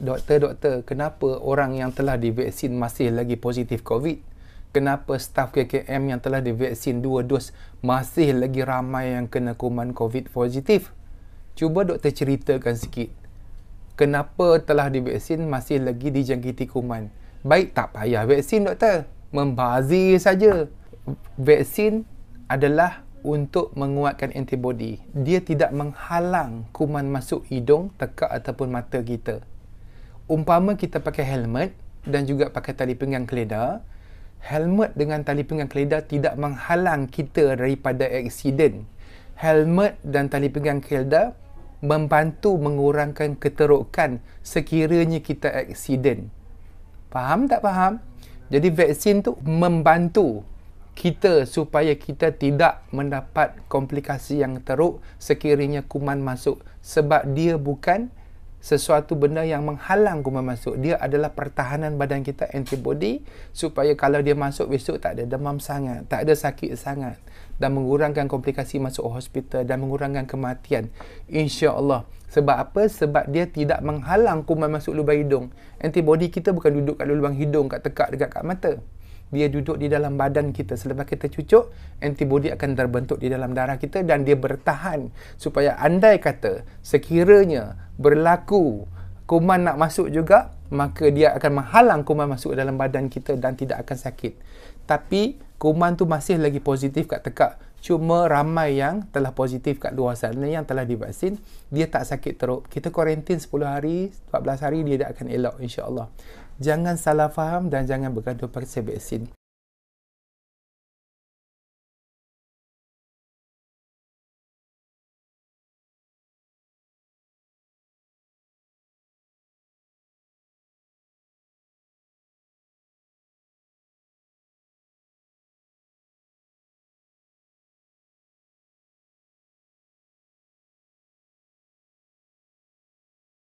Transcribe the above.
doktor-doktor, kenapa orang yang telah divaksin masih lagi positif COVID? Kenapa staf KKM yang telah divaksin dua dos masih lagi ramai yang kena kuman COVID positif? Cuba doktor ceritakan sikit. Kenapa telah divaksin masih lagi dijangkiti kuman? Baik tak payah vaksin doktor. Membazi saja. Vaksin adalah untuk menguatkan antibodi. Dia tidak menghalang kuman masuk hidung, tekak ataupun mata kita umpama kita pakai helmet dan juga pakai tali pinggang keledar, helmet dengan tali pinggang keledar tidak menghalang kita daripada aksiden. Helmet dan tali pinggang keledar membantu mengurangkan keterukan sekiranya kita aksiden. Faham tak faham? Jadi vaksin tu membantu kita supaya kita tidak mendapat komplikasi yang teruk sekiranya kuman masuk sebab dia bukan sesuatu benda yang menghalang kuman masuk dia adalah pertahanan badan kita antibody supaya kalau dia masuk besok tak ada demam sangat tak ada sakit sangat dan mengurangkan komplikasi masuk hospital dan mengurangkan kematian insyaallah sebab apa sebab dia tidak menghalang kuman masuk lubang hidung antibody kita bukan duduk kat lubang hidung kat tekak dekat kat mata dia duduk di dalam badan kita selepas kita cucuk antibodi akan terbentuk di dalam darah kita dan dia bertahan supaya andai kata sekiranya berlaku kuman nak masuk juga maka dia akan menghalang kuman masuk dalam badan kita dan tidak akan sakit tapi kuman tu masih lagi positif kat tekak cuma ramai yang telah positif kat luar sana yang telah divaksin dia tak sakit teruk kita kuarantin 10 hari 14 hari dia tak akan elok insyaallah jangan salah faham dan jangan bergantung pada sebeksin.